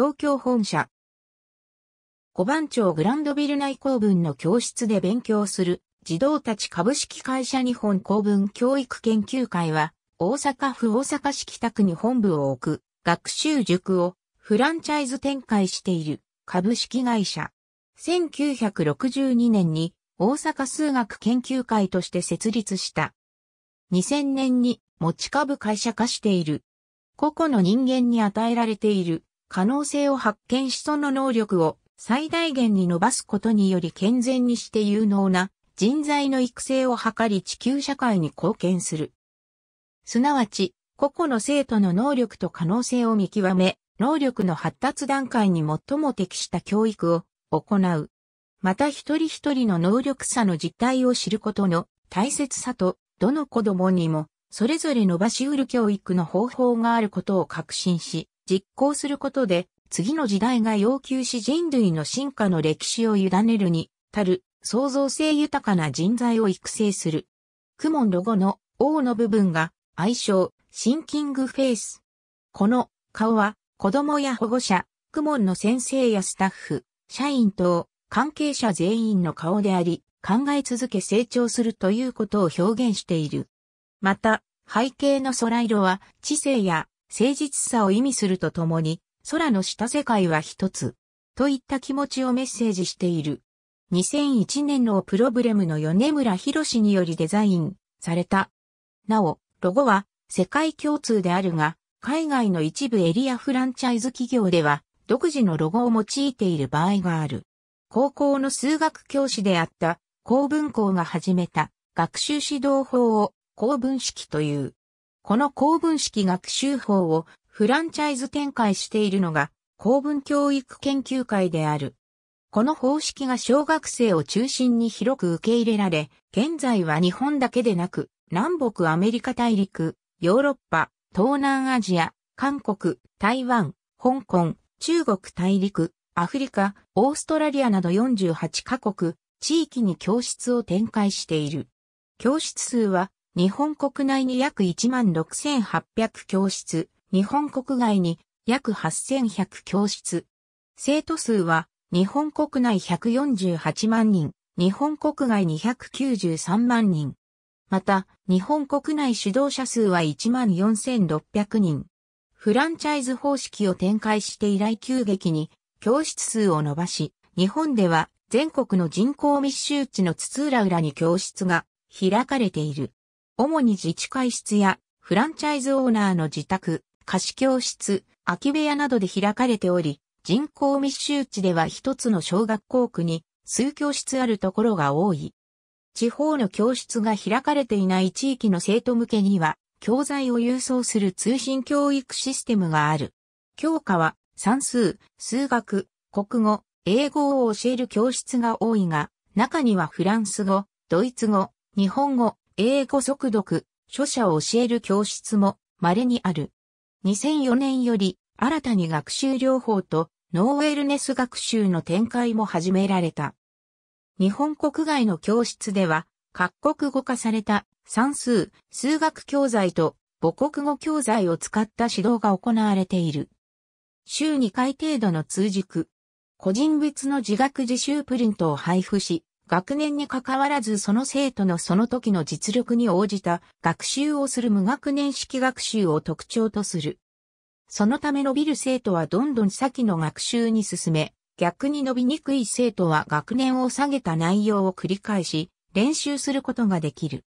東京本社。小番町グランドビル内公文の教室で勉強する児童たち株式会社日本公文教育研究会は大阪府大阪市北区に本部を置く学習塾をフランチャイズ展開している株式会社。1962年に大阪数学研究会として設立した。2000年に持ち株会社化している。個々の人間に与えられている可能性を発見しその能力を最大限に伸ばすことにより健全にして有能な人材の育成を図り地球社会に貢献する。すなわち、個々の生徒の能力と可能性を見極め、能力の発達段階に最も適した教育を行う。また一人一人の能力差の実態を知ることの大切さと、どの子供にも、それぞれ伸ばし得る教育の方法があることを確信し、実行することで、次の時代が要求し人類の進化の歴史を委ねるに、たる創造性豊かな人材を育成する。クモンロゴの王の部分が愛称、シンキングフェイス。この顔は子供や保護者、クモンの先生やスタッフ、社員等、関係者全員の顔であり、考え続け成長するということを表現している。また、背景の空色は知性や誠実さを意味するとともに、空の下世界は一つ、といった気持ちをメッセージしている。2001年のプロブレムの米村博士によりデザインされた。なお、ロゴは世界共通であるが、海外の一部エリアフランチャイズ企業では独自のロゴを用いている場合がある。高校の数学教師であった公文校が始めた学習指導法を公文式という。この公文式学習法をフランチャイズ展開しているのが公文教育研究会である。この方式が小学生を中心に広く受け入れられ、現在は日本だけでなく、南北アメリカ大陸、ヨーロッパ、東南アジア、韓国、台湾、香港、中国大陸、アフリカ、オーストラリアなど48カ国、地域に教室を展開している。教室数は日本国内に約16,800教室、日本国外に約8,100教室。生徒数は日本国内148万人、日本国外293万人。また、日本国内指導者数は14,600人。フランチャイズ方式を展開して以来急激に教室数を伸ばし、日本では全国の人口密集地の津々浦々に教室が開かれている。主に自治会室やフランチャイズオーナーの自宅、貸し教室、空き部屋などで開かれており、人口密集地では一つの小学校区に数教室あるところが多い。地方の教室が開かれていない地域の生徒向けには、教材を郵送する通信教育システムがある。教科は算数、数学、国語、英語を教える教室が多いが、中にはフランス語、ドイツ語、日本語、英語速読、書者を教える教室も稀にある。2004年より新たに学習療法とノーウェルネス学習の展開も始められた。日本国外の教室では、各国語化された算数、数学教材と母国語教材を使った指導が行われている。週2回程度の通軸、個人別の自学自習プリントを配布し、学年に関わらずその生徒のその時の実力に応じた学習をする無学年式学習を特徴とする。そのため伸びる生徒はどんどん先の学習に進め、逆に伸びにくい生徒は学年を下げた内容を繰り返し、練習することができる。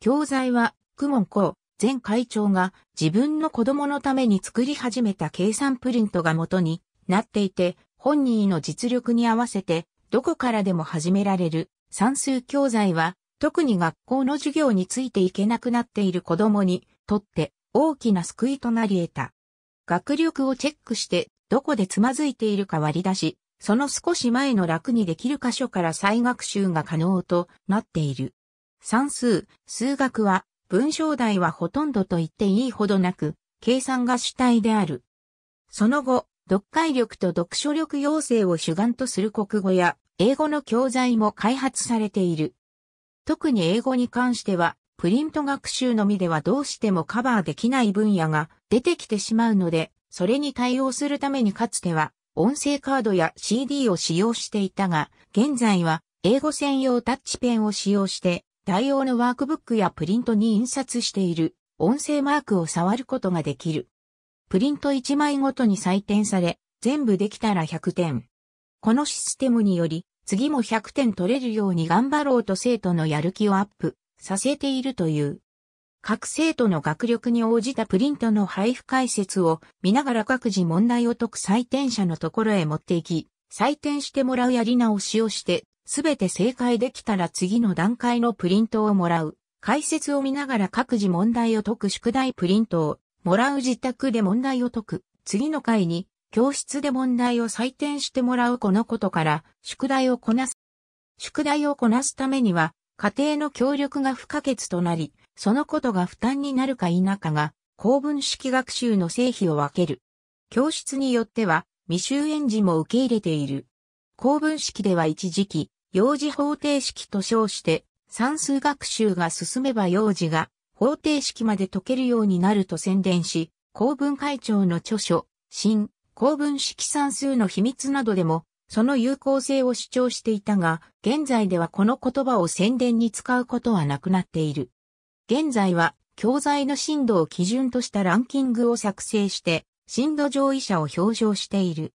教材は、クモ校前会長が自分の子供のために作り始めた計算プリントが元になっていて、本人の実力に合わせてどこからでも始められる算数教材は、特に学校の授業についていけなくなっている子供にとって大きな救いとなり得た。学力をチェックしてどこでつまずいているか割り出し、その少し前の楽にできる箇所から再学習が可能となっている。算数、数学は文章題はほとんどと言っていいほどなく、計算が主体である。その後、読解力と読書力養成を主眼とする国語や英語の教材も開発されている。特に英語に関しては、プリント学習のみではどうしてもカバーできない分野が出てきてしまうので、それに対応するためにかつては音声カードや CD を使用していたが、現在は英語専用タッチペンを使用して対応のワークブックやプリントに印刷している音声マークを触ることができる。プリント1枚ごとに採点され、全部できたら100点。このシステムにより、次も100点取れるように頑張ろうと生徒のやる気をアップさせているという。各生徒の学力に応じたプリントの配布解説を見ながら各自問題を解く採点者のところへ持っていき、採点してもらうやり直しをして、すべて正解できたら次の段階のプリントをもらう。解説を見ながら各自問題を解く宿題プリントをもらう自宅で問題を解く。次の回に、教室で問題を採点してもらうこのことから、宿題をこなす。宿題をこなすためには、家庭の協力が不可欠となり、そのことが負担になるか否かが、公文式学習の成否を分ける。教室によっては、未就園児も受け入れている。公文式では一時期、幼児方程式と称して、算数学習が進めば幼児が方程式まで解けるようになると宣伝し、公文会長の著書、新、公文式算数の秘密などでも、その有効性を主張していたが、現在ではこの言葉を宣伝に使うことはなくなっている。現在は、教材の震度を基準としたランキングを作成して、震度上位者を表彰している。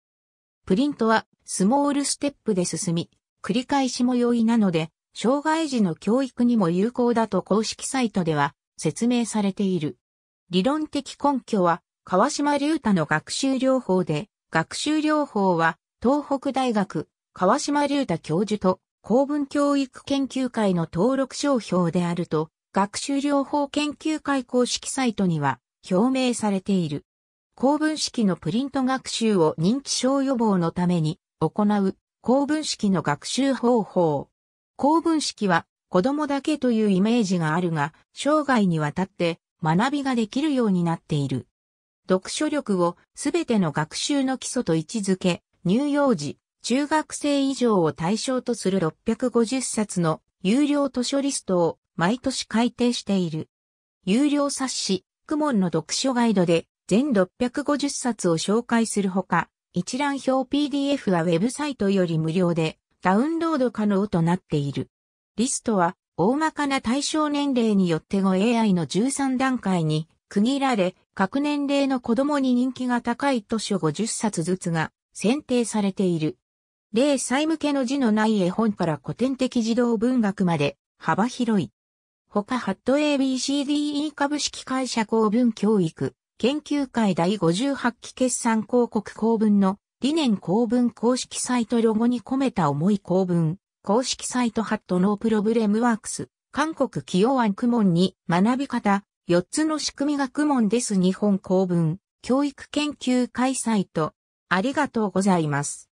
プリントは、スモールステップで進み、繰り返しも容易なので、障害児の教育にも有効だと公式サイトでは説明されている。理論的根拠は、川島隆太の学習療法で、学習療法は、東北大学、川島隆太教授と、公文教育研究会の登録商標であると、学習療法研究会公式サイトには、表明されている。公文式のプリント学習を認知症予防のために行う公文式の学習方法。公文式は子供だけというイメージがあるが、生涯にわたって学びができるようになっている。読書力をすべての学習の基礎と位置づけ、乳幼児、中学生以上を対象とする650冊の有料図書リストを毎年改定している。有料冊子、クモンの読書ガイドで全650冊を紹介するほか、一覧表 PDF はウェブサイトより無料でダウンロード可能となっている。リストは、大まかな対象年齢によって語 AI の13段階に区切られ、各年齢の子供に人気が高い図書50冊ずつが選定されている。例歳向けの字のない絵本から古典的児童文学まで幅広い。他ハット ABCDE 株式会社公文教育研究会第58期決算広告公文の理念公文公式サイトロゴに込めた重い公文公式サイトハットノープロブレムワークス、韓国企業案公文に学び方、4つの仕組みが公文です。日本公文、教育研究会サイト。ありがとうございます。